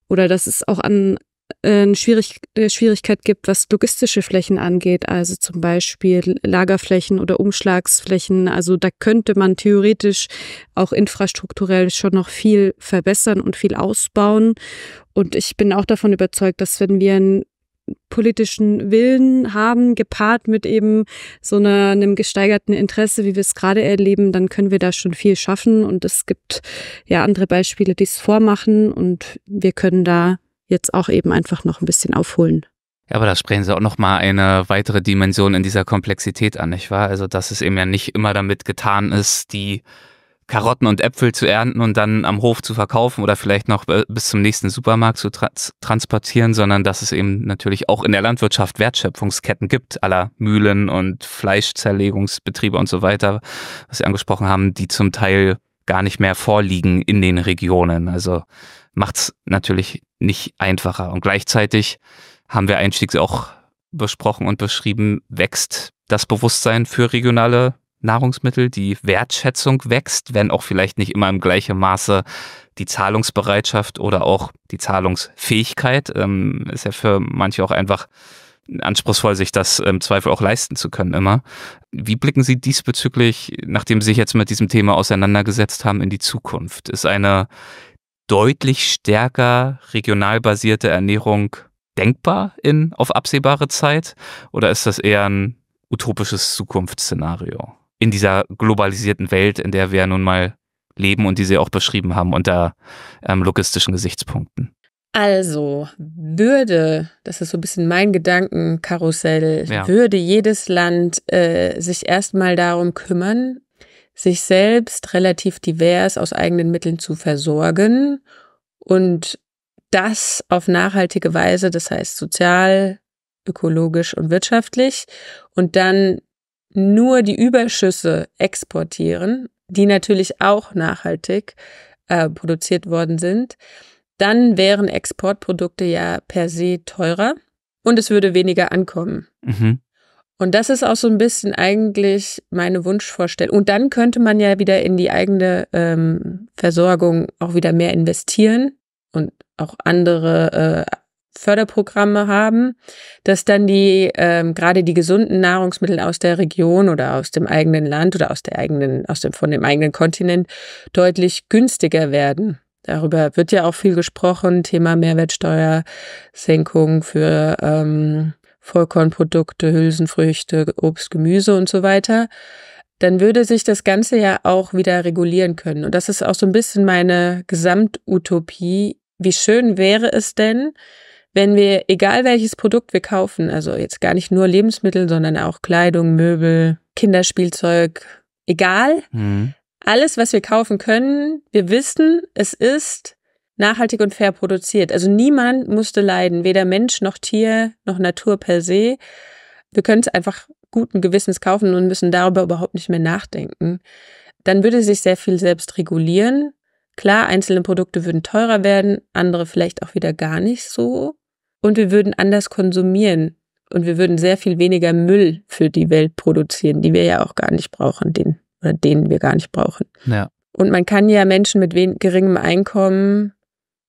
Oder dass es auch an äh, eine Schwierig äh, Schwierigkeit gibt, was logistische Flächen angeht, also zum Beispiel Lagerflächen oder Umschlagsflächen. Also da könnte man theoretisch auch infrastrukturell schon noch viel verbessern und viel ausbauen. Und ich bin auch davon überzeugt, dass wenn wir ein politischen Willen haben, gepaart mit eben so einer, einem gesteigerten Interesse, wie wir es gerade erleben, dann können wir da schon viel schaffen. Und es gibt ja andere Beispiele, die es vormachen. Und wir können da jetzt auch eben einfach noch ein bisschen aufholen. Ja, aber da sprechen Sie auch nochmal eine weitere Dimension in dieser Komplexität an, nicht wahr? Also, dass es eben ja nicht immer damit getan ist, die Karotten und Äpfel zu ernten und dann am Hof zu verkaufen oder vielleicht noch bis zum nächsten Supermarkt zu tra transportieren, sondern dass es eben natürlich auch in der Landwirtschaft Wertschöpfungsketten gibt, aller Mühlen und Fleischzerlegungsbetriebe und so weiter, was Sie angesprochen haben, die zum Teil gar nicht mehr vorliegen in den Regionen. Also macht es natürlich nicht einfacher. Und gleichzeitig haben wir einstiegs auch besprochen und beschrieben, wächst das Bewusstsein für regionale Nahrungsmittel, die Wertschätzung wächst, wenn auch vielleicht nicht immer im gleichen Maße die Zahlungsbereitschaft oder auch die Zahlungsfähigkeit. Ähm, ist ja für manche auch einfach anspruchsvoll, sich das im Zweifel auch leisten zu können immer. Wie blicken Sie diesbezüglich, nachdem Sie sich jetzt mit diesem Thema auseinandergesetzt haben, in die Zukunft? Ist eine deutlich stärker regional basierte Ernährung denkbar in auf absehbare Zeit oder ist das eher ein utopisches Zukunftsszenario? in dieser globalisierten Welt, in der wir nun mal leben und die Sie auch beschrieben haben unter ähm, logistischen Gesichtspunkten? Also, würde, das ist so ein bisschen mein Gedankenkarussell, ja. würde jedes Land äh, sich erstmal darum kümmern, sich selbst relativ divers aus eigenen Mitteln zu versorgen und das auf nachhaltige Weise, das heißt sozial, ökologisch und wirtschaftlich, und dann nur die Überschüsse exportieren, die natürlich auch nachhaltig äh, produziert worden sind, dann wären Exportprodukte ja per se teurer und es würde weniger ankommen. Mhm. Und das ist auch so ein bisschen eigentlich meine Wunschvorstellung. Und dann könnte man ja wieder in die eigene ähm, Versorgung auch wieder mehr investieren und auch andere äh, Förderprogramme haben, dass dann die ähm, gerade die gesunden Nahrungsmittel aus der Region oder aus dem eigenen Land oder aus der eigenen aus dem von dem eigenen Kontinent deutlich günstiger werden. Darüber wird ja auch viel gesprochen, Thema Mehrwertsteuersenkung für ähm, Vollkornprodukte, Hülsenfrüchte, Obst, Gemüse und so weiter. Dann würde sich das Ganze ja auch wieder regulieren können. Und das ist auch so ein bisschen meine Gesamtutopie. Wie schön wäre es denn, wenn wir, egal welches Produkt wir kaufen, also jetzt gar nicht nur Lebensmittel, sondern auch Kleidung, Möbel, Kinderspielzeug, egal, mhm. alles, was wir kaufen können, wir wissen, es ist nachhaltig und fair produziert. Also niemand musste leiden, weder Mensch noch Tier noch Natur per se. Wir können es einfach guten Gewissens kaufen und müssen darüber überhaupt nicht mehr nachdenken. Dann würde sich sehr viel selbst regulieren. Klar, einzelne Produkte würden teurer werden, andere vielleicht auch wieder gar nicht so und wir würden anders konsumieren und wir würden sehr viel weniger Müll für die Welt produzieren, die wir ja auch gar nicht brauchen, den oder den wir gar nicht brauchen. Ja. Und man kann ja Menschen mit geringem Einkommen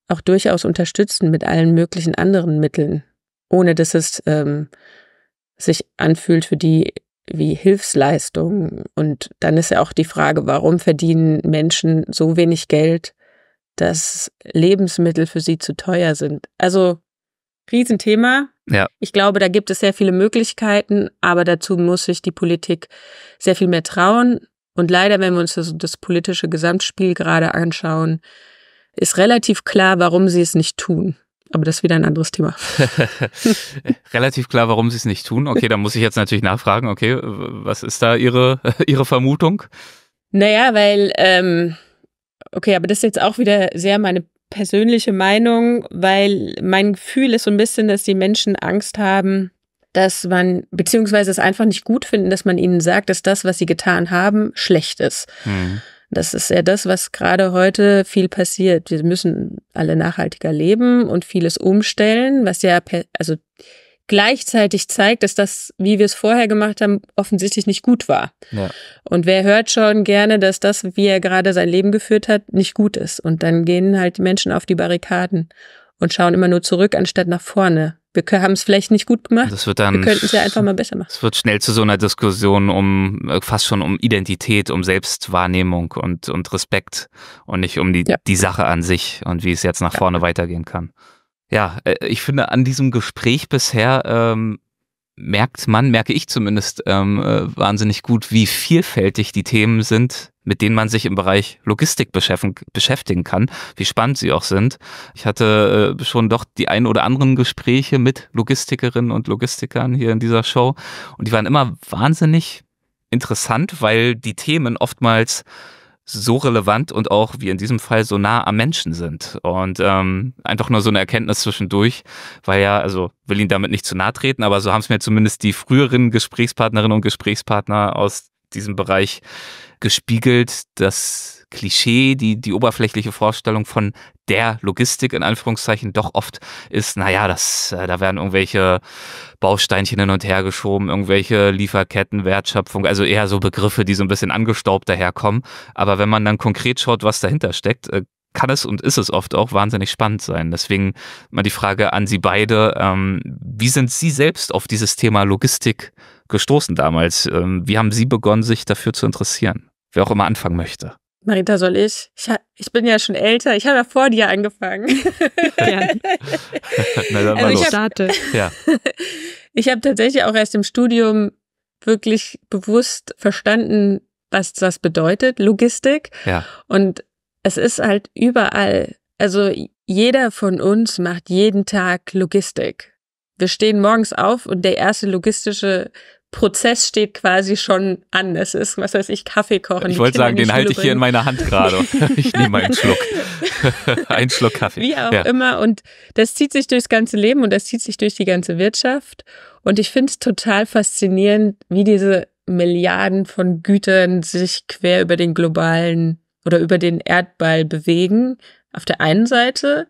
auch durchaus unterstützen mit allen möglichen anderen Mitteln, ohne dass es ähm, sich anfühlt für die wie Hilfsleistungen. Und dann ist ja auch die Frage, warum verdienen Menschen so wenig Geld, dass Lebensmittel für sie zu teuer sind. Also Riesenthema. Ja. Ich glaube, da gibt es sehr viele Möglichkeiten, aber dazu muss sich die Politik sehr viel mehr trauen. Und leider, wenn wir uns das, das politische Gesamtspiel gerade anschauen, ist relativ klar, warum sie es nicht tun. Aber das ist wieder ein anderes Thema. Relativ klar, warum sie es nicht tun. Okay, da muss ich jetzt natürlich nachfragen. Okay, was ist da Ihre, Ihre Vermutung? Naja, weil, ähm, okay, aber das ist jetzt auch wieder sehr meine persönliche Meinung, weil mein Gefühl ist so ein bisschen, dass die Menschen Angst haben, dass man, beziehungsweise es einfach nicht gut finden, dass man ihnen sagt, dass das, was sie getan haben, schlecht ist. Mhm. Das ist ja das, was gerade heute viel passiert. Wir müssen alle nachhaltiger leben und vieles umstellen, was ja, also Gleichzeitig zeigt, dass das, wie wir es vorher gemacht haben, offensichtlich nicht gut war. Ja. Und wer hört schon gerne, dass das, wie er gerade sein Leben geführt hat, nicht gut ist. Und dann gehen halt die Menschen auf die Barrikaden und schauen immer nur zurück, anstatt nach vorne. Wir haben es vielleicht nicht gut gemacht. Das wird dann, wir könnten es ja einfach mal besser machen. Es wird schnell zu so einer Diskussion um äh, fast schon um Identität, um Selbstwahrnehmung und, und Respekt und nicht um die, ja. die Sache an sich und wie es jetzt nach ja. vorne weitergehen kann ja, äh, ich finde an diesem Gespräch bisher ähm, merkt man, merke ich zumindest ähm, äh, wahnsinnig gut, wie vielfältig die Themen sind, mit denen man sich im Bereich Logistik beschäftigen kann, wie spannend sie auch sind. Ich hatte äh, schon doch die ein oder anderen Gespräche mit Logistikerinnen und Logistikern hier in dieser Show und die waren immer wahnsinnig interessant, weil die Themen oftmals so relevant und auch wie in diesem Fall so nah am Menschen sind. Und ähm, einfach nur so eine Erkenntnis zwischendurch, weil ja, also will ihn damit nicht zu nahe treten, aber so haben es mir zumindest die früheren Gesprächspartnerinnen und Gesprächspartner aus diesem Bereich gespiegelt das Klischee, die, die oberflächliche Vorstellung von der Logistik in Anführungszeichen doch oft ist, naja, das, äh, da werden irgendwelche Bausteinchen hin und her geschoben, irgendwelche Lieferketten, Wertschöpfung, also eher so Begriffe, die so ein bisschen angestaubt daherkommen. Aber wenn man dann konkret schaut, was dahinter steckt, äh, kann es und ist es oft auch wahnsinnig spannend sein. Deswegen mal die Frage an Sie beide, ähm, wie sind Sie selbst auf dieses Thema Logistik gestoßen damals? Ähm, wie haben Sie begonnen, sich dafür zu interessieren? wer auch immer anfangen möchte. Marita, soll ich? Ich, ich bin ja schon älter. Ich habe ja vor dir angefangen. Na, dann also mal Ich starte. Ja. ich habe tatsächlich auch erst im Studium wirklich bewusst verstanden, was das bedeutet, Logistik. Ja. Und es ist halt überall. Also jeder von uns macht jeden Tag Logistik. Wir stehen morgens auf und der erste logistische Prozess steht quasi schon an. Es ist, was weiß ich, Kaffee kochen. Ich wollte sagen, den halte ich hier in meiner Hand gerade. ich nehme einen Schluck. einen Schluck Kaffee. Wie auch ja. immer. Und das zieht sich durchs ganze Leben und das zieht sich durch die ganze Wirtschaft. Und ich finde es total faszinierend, wie diese Milliarden von Gütern sich quer über den globalen oder über den Erdball bewegen. Auf der einen Seite.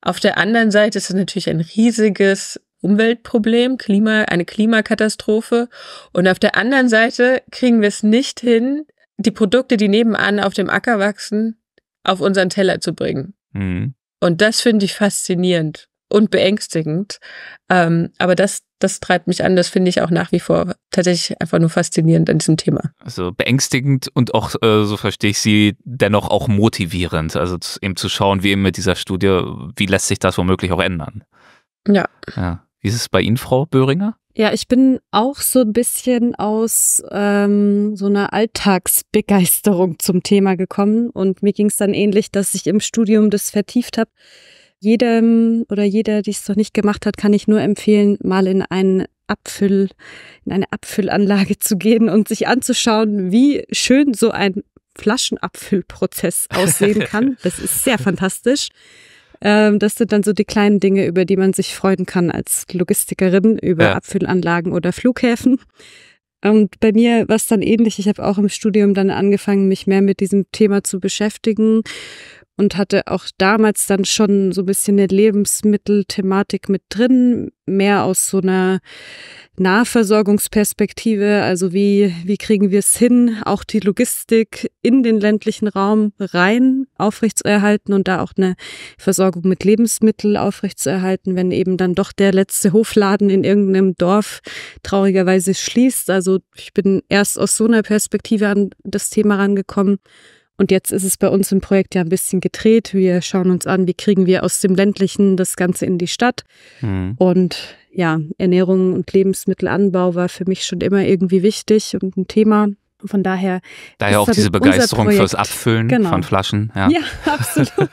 Auf der anderen Seite ist es natürlich ein riesiges Umweltproblem, Klima, eine Klimakatastrophe. Und auf der anderen Seite kriegen wir es nicht hin, die Produkte, die nebenan auf dem Acker wachsen, auf unseren Teller zu bringen. Mhm. Und das finde ich faszinierend und beängstigend. Ähm, aber das, das treibt mich an. Das finde ich auch nach wie vor tatsächlich einfach nur faszinierend an diesem Thema. Also beängstigend und auch, äh, so verstehe ich sie, dennoch auch motivierend. Also eben zu schauen, wie eben mit dieser Studie, wie lässt sich das womöglich auch ändern. Ja. ja. Wie ist es bei Ihnen, Frau Böhringer? Ja, ich bin auch so ein bisschen aus ähm, so einer Alltagsbegeisterung zum Thema gekommen und mir ging es dann ähnlich, dass ich im Studium das vertieft habe. Jedem oder jeder, die es noch nicht gemacht hat, kann ich nur empfehlen, mal in einen Abfüll, in eine Abfüllanlage zu gehen und sich anzuschauen, wie schön so ein Flaschenabfüllprozess aussehen kann. Das ist sehr fantastisch. Ähm, das sind dann so die kleinen Dinge, über die man sich freuen kann als Logistikerin, über ja. Abfüllanlagen oder Flughäfen. Und bei mir war es dann ähnlich. Ich habe auch im Studium dann angefangen, mich mehr mit diesem Thema zu beschäftigen und hatte auch damals dann schon so ein bisschen eine Lebensmittelthematik mit drin, mehr aus so einer Nahversorgungsperspektive, also wie, wie kriegen wir es hin, auch die Logistik in den ländlichen Raum rein aufrechtzuerhalten und da auch eine Versorgung mit Lebensmitteln aufrechtzuerhalten, wenn eben dann doch der letzte Hofladen in irgendeinem Dorf traurigerweise schließt. Also ich bin erst aus so einer Perspektive an das Thema rangekommen. Und jetzt ist es bei uns im Projekt ja ein bisschen gedreht. Wir schauen uns an, wie kriegen wir aus dem ländlichen das Ganze in die Stadt. Mhm. Und ja, Ernährung und Lebensmittelanbau war für mich schon immer irgendwie wichtig und ein Thema. Von daher. Daher auch diese Begeisterung fürs Abfüllen genau. von Flaschen. Ja, ja absolut.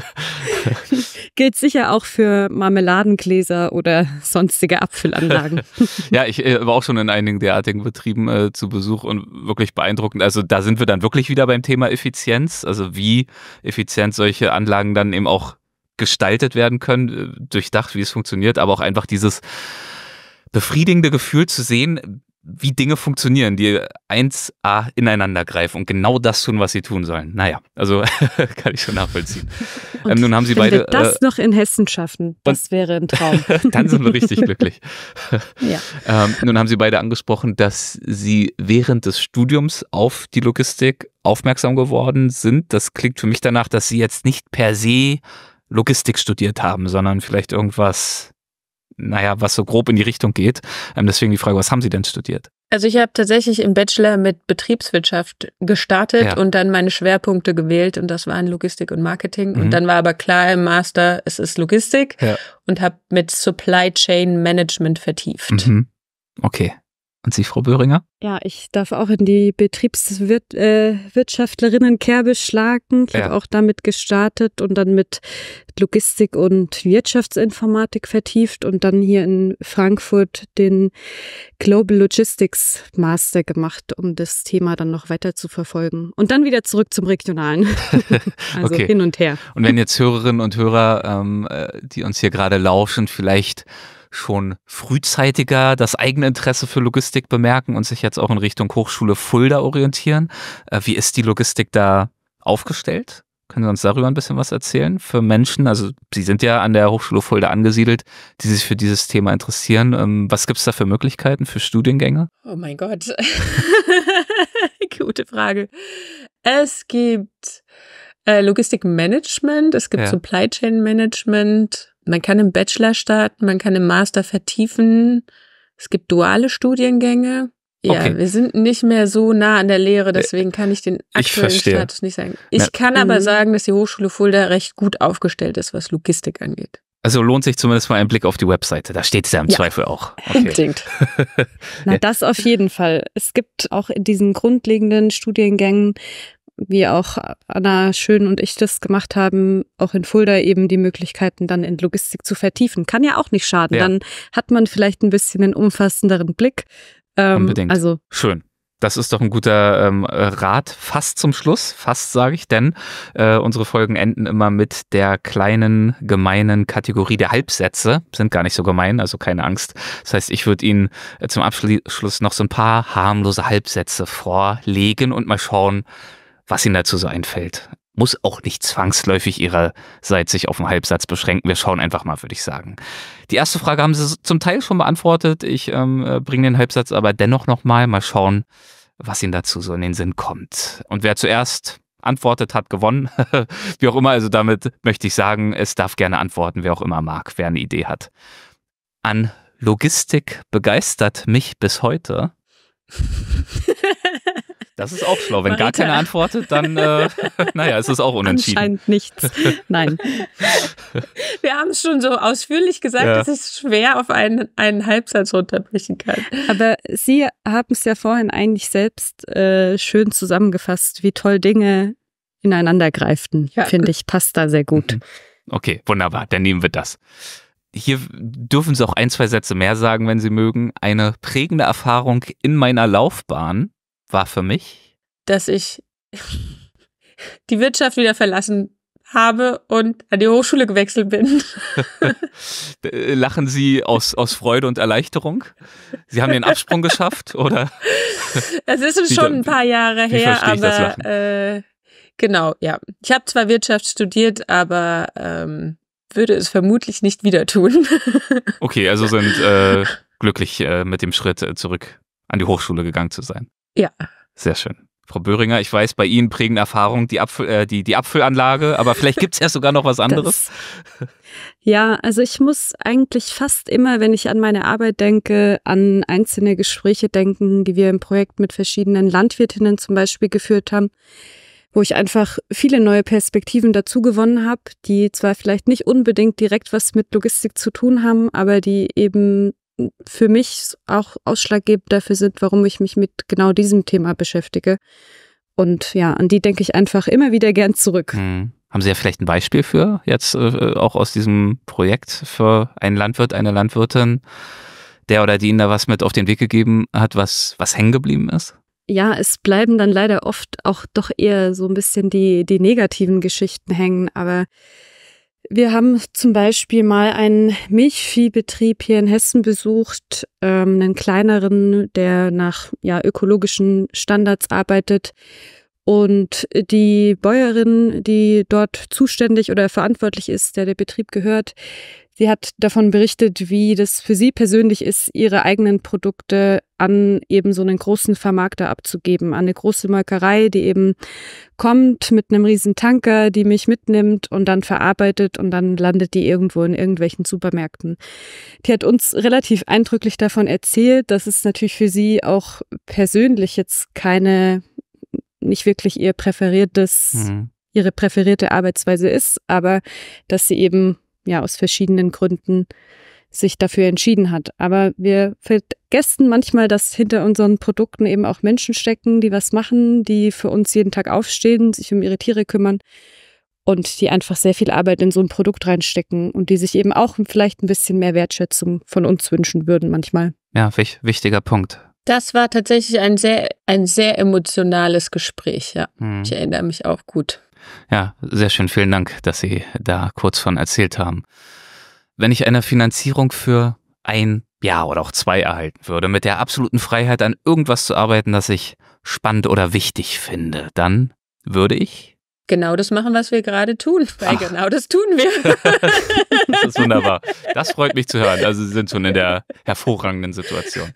Gilt sicher auch für Marmeladengläser oder sonstige Abfüllanlagen. ja, ich äh, war auch schon in einigen derartigen Betrieben äh, zu Besuch und wirklich beeindruckend. Also da sind wir dann wirklich wieder beim Thema Effizienz. Also wie effizient solche Anlagen dann eben auch gestaltet werden können, äh, durchdacht, wie es funktioniert, aber auch einfach dieses befriedigende Gefühl zu sehen, wie Dinge funktionieren, die 1a ineinander greifen und genau das tun, was sie tun sollen. Naja, also kann ich schon nachvollziehen. Ähm, nun haben sie wenn beide. Wenn wir das äh, noch in Hessen schaffen, das wäre ein Traum. dann sind wir richtig glücklich. ja. ähm, nun haben sie beide angesprochen, dass sie während des Studiums auf die Logistik aufmerksam geworden sind. Das klingt für mich danach, dass sie jetzt nicht per se Logistik studiert haben, sondern vielleicht irgendwas naja, was so grob in die Richtung geht. Ähm, deswegen die Frage, was haben Sie denn studiert? Also ich habe tatsächlich im Bachelor mit Betriebswirtschaft gestartet ja. und dann meine Schwerpunkte gewählt und das waren Logistik und Marketing. Mhm. Und dann war aber klar im Master, es ist Logistik ja. und habe mit Supply Chain Management vertieft. Mhm. Okay. Und Sie, Frau Böhringer? Ja, ich darf auch in die Betriebswirtschaftlerinnen-Kerbe äh, schlagen. Ich ja. habe auch damit gestartet und dann mit Logistik und Wirtschaftsinformatik vertieft und dann hier in Frankfurt den Global Logistics Master gemacht, um das Thema dann noch weiter zu verfolgen. Und dann wieder zurück zum Regionalen. also okay. hin und her. Und wenn jetzt Hörerinnen und Hörer, ähm, äh, die uns hier gerade lauschen, vielleicht schon frühzeitiger das eigene Interesse für Logistik bemerken und sich jetzt auch in Richtung Hochschule Fulda orientieren. Äh, wie ist die Logistik da aufgestellt? Können Sie uns darüber ein bisschen was erzählen? Für Menschen, also Sie sind ja an der Hochschule Fulda angesiedelt, die sich für dieses Thema interessieren. Ähm, was gibt es da für Möglichkeiten für Studiengänge? Oh mein Gott. Gute Frage. Es gibt äh, Logistikmanagement, es gibt ja. Supply Chain Management, man kann im Bachelor starten, man kann im Master vertiefen. Es gibt duale Studiengänge. Ja, okay. wir sind nicht mehr so nah an der Lehre, äh, deswegen kann ich den aktuellen ich Status nicht sagen. Ich ja. kann aber ähm, sagen, dass die Hochschule Fulda recht gut aufgestellt ist, was Logistik angeht. Also lohnt sich zumindest mal ein Blick auf die Webseite. Da steht es ja im ja. Zweifel auch. Okay. Unbedingt. Na, das auf jeden Fall. Es gibt auch in diesen grundlegenden Studiengängen wie auch Anna Schön und ich das gemacht haben, auch in Fulda eben die Möglichkeiten dann in Logistik zu vertiefen. Kann ja auch nicht schaden. Ja. Dann hat man vielleicht ein bisschen einen umfassenderen Blick. Ähm, Unbedingt. Also schön. Das ist doch ein guter ähm, Rat, fast zum Schluss, fast sage ich, denn äh, unsere Folgen enden immer mit der kleinen, gemeinen Kategorie der Halbsätze. Sind gar nicht so gemein, also keine Angst. Das heißt, ich würde Ihnen äh, zum Abschluss noch so ein paar harmlose Halbsätze vorlegen und mal schauen, was ihnen dazu so einfällt. Muss auch nicht zwangsläufig ihrerseits sich auf einen Halbsatz beschränken. Wir schauen einfach mal, würde ich sagen. Die erste Frage haben Sie zum Teil schon beantwortet. Ich ähm, äh, bringe den Halbsatz aber dennoch nochmal. Mal schauen, was Ihnen dazu so in den Sinn kommt. Und wer zuerst antwortet, hat gewonnen. Wie auch immer, also damit möchte ich sagen, es darf gerne antworten, wer auch immer mag, wer eine Idee hat. An Logistik begeistert mich bis heute. Das ist auch schlau. Wenn Marita. gar keiner antwortet, dann, äh, naja, ist es auch unentschieden. Anscheinend nichts. Nein. Wir haben es schon so ausführlich gesagt, ja. dass ich es schwer auf einen, einen Halbsatz runterbrechen kann. Aber Sie haben es ja vorhin eigentlich selbst äh, schön zusammengefasst, wie toll Dinge ineinander greiften. Ja. Finde ich, passt da sehr gut. Mhm. Okay, wunderbar. Dann nehmen wir das. Hier dürfen Sie auch ein, zwei Sätze mehr sagen, wenn Sie mögen. Eine prägende Erfahrung in meiner Laufbahn war für mich, dass ich die Wirtschaft wieder verlassen habe und an die Hochschule gewechselt bin. Lachen Sie aus, aus Freude und Erleichterung? Sie haben den Absprung geschafft, oder? Es ist schon wie, ein paar Jahre her, aber äh, genau, ja. Ich habe zwar Wirtschaft studiert, aber ähm, würde es vermutlich nicht wieder tun. okay, also sind äh, glücklich äh, mit dem Schritt äh, zurück an die Hochschule gegangen zu sein. Ja. Sehr schön. Frau Böhringer, ich weiß, bei Ihnen prägen Erfahrungen die, Abf äh, die, die Abfüllanlage, aber vielleicht gibt es ja sogar noch was anderes. Das, ja, also ich muss eigentlich fast immer, wenn ich an meine Arbeit denke, an einzelne Gespräche denken, die wir im Projekt mit verschiedenen Landwirtinnen zum Beispiel geführt haben, wo ich einfach viele neue Perspektiven dazu gewonnen habe, die zwar vielleicht nicht unbedingt direkt was mit Logistik zu tun haben, aber die eben für mich auch ausschlaggebend dafür sind, warum ich mich mit genau diesem Thema beschäftige. Und ja, an die denke ich einfach immer wieder gern zurück. Hm. Haben Sie ja vielleicht ein Beispiel für jetzt äh, äh auch aus diesem Projekt für einen Landwirt, eine Landwirtin, der oder die Ihnen da was mit auf den Weg gegeben hat, was, was hängen geblieben ist? ja, es bleiben dann leider oft auch doch eher so ein bisschen die, die negativen Geschichten hängen, aber wir haben zum Beispiel mal einen Milchviehbetrieb hier in Hessen besucht, ähm, einen kleineren, der nach ja, ökologischen Standards arbeitet. Und die Bäuerin, die dort zuständig oder verantwortlich ist, der der Betrieb gehört, Sie hat davon berichtet, wie das für sie persönlich ist, ihre eigenen Produkte an eben so einen großen Vermarkter abzugeben, an eine große Molkerei, die eben kommt mit einem riesen Tanker, die mich mitnimmt und dann verarbeitet und dann landet die irgendwo in irgendwelchen Supermärkten. Die hat uns relativ eindrücklich davon erzählt, dass es natürlich für sie auch persönlich jetzt keine, nicht wirklich ihr präferiertes, mhm. ihre präferierte Arbeitsweise ist, aber dass sie eben ja aus verschiedenen Gründen sich dafür entschieden hat. Aber wir vergessen manchmal, dass hinter unseren Produkten eben auch Menschen stecken, die was machen, die für uns jeden Tag aufstehen, sich um ihre Tiere kümmern und die einfach sehr viel Arbeit in so ein Produkt reinstecken und die sich eben auch vielleicht ein bisschen mehr Wertschätzung von uns wünschen würden manchmal. Ja, wichtiger Punkt. Das war tatsächlich ein sehr, ein sehr emotionales Gespräch, ja. Hm. Ich erinnere mich auch gut. Ja, sehr schön. Vielen Dank, dass Sie da kurz von erzählt haben. Wenn ich eine Finanzierung für ein Jahr oder auch zwei erhalten würde, mit der absoluten Freiheit an irgendwas zu arbeiten, das ich spannend oder wichtig finde, dann würde ich genau das machen, was wir gerade tun, weil Ach. genau das tun wir. das ist wunderbar. Das freut mich zu hören. Also Sie sind schon in der hervorragenden Situation.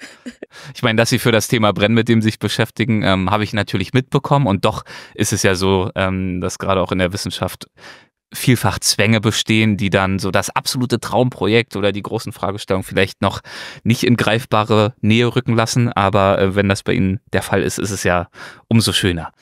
Ich meine, dass Sie für das Thema Brennen, mit dem Sie sich beschäftigen, ähm, habe ich natürlich mitbekommen. Und doch ist es ja so, ähm, dass gerade auch in der Wissenschaft vielfach Zwänge bestehen, die dann so das absolute Traumprojekt oder die großen Fragestellungen vielleicht noch nicht in greifbare Nähe rücken lassen. Aber äh, wenn das bei Ihnen der Fall ist, ist es ja umso schöner.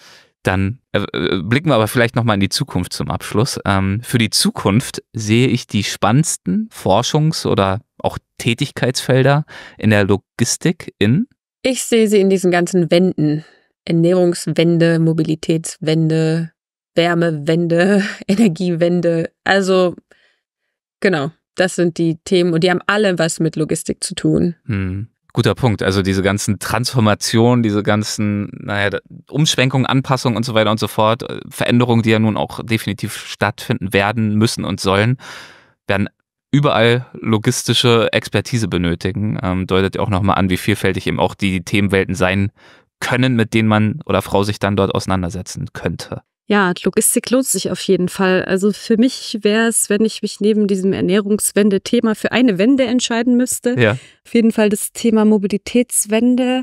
Dann äh, äh, blicken wir aber vielleicht nochmal in die Zukunft zum Abschluss. Ähm, für die Zukunft sehe ich die spannendsten Forschungs- oder auch Tätigkeitsfelder in der Logistik in? Ich sehe sie in diesen ganzen Wänden. Ernährungswende, Mobilitätswende, Wärmewende, Energiewende. Also genau, das sind die Themen und die haben alle was mit Logistik zu tun. Hm. Guter Punkt. Also diese ganzen Transformationen, diese ganzen, naja, Umschwenkungen, Anpassungen und so weiter und so fort, äh, Veränderungen, die ja nun auch definitiv stattfinden werden, müssen und sollen, werden überall logistische Expertise benötigen. Ähm, deutet ja auch nochmal an, wie vielfältig eben auch die Themenwelten sein können, mit denen man oder Frau sich dann dort auseinandersetzen könnte. Ja, Logistik lohnt sich auf jeden Fall. Also für mich wäre es, wenn ich mich neben diesem Ernährungswende-Thema für eine Wende entscheiden müsste, ja. auf jeden Fall das Thema Mobilitätswende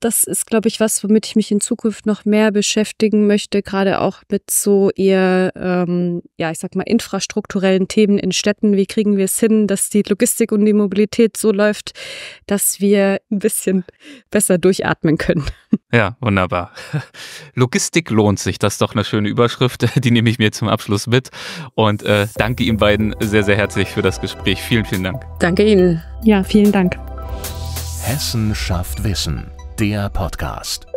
das ist, glaube ich, was, womit ich mich in Zukunft noch mehr beschäftigen möchte, gerade auch mit so eher, ähm, ja, ich sag mal, infrastrukturellen Themen in Städten. Wie kriegen wir es hin, dass die Logistik und die Mobilität so läuft, dass wir ein bisschen besser durchatmen können? Ja, wunderbar. Logistik lohnt sich. Das ist doch eine schöne Überschrift. Die nehme ich mir zum Abschluss mit. Und äh, danke Ihnen beiden sehr, sehr herzlich für das Gespräch. Vielen, vielen Dank. Danke Ihnen. Ja, vielen Dank. Hessen schafft Wissen der Podcast.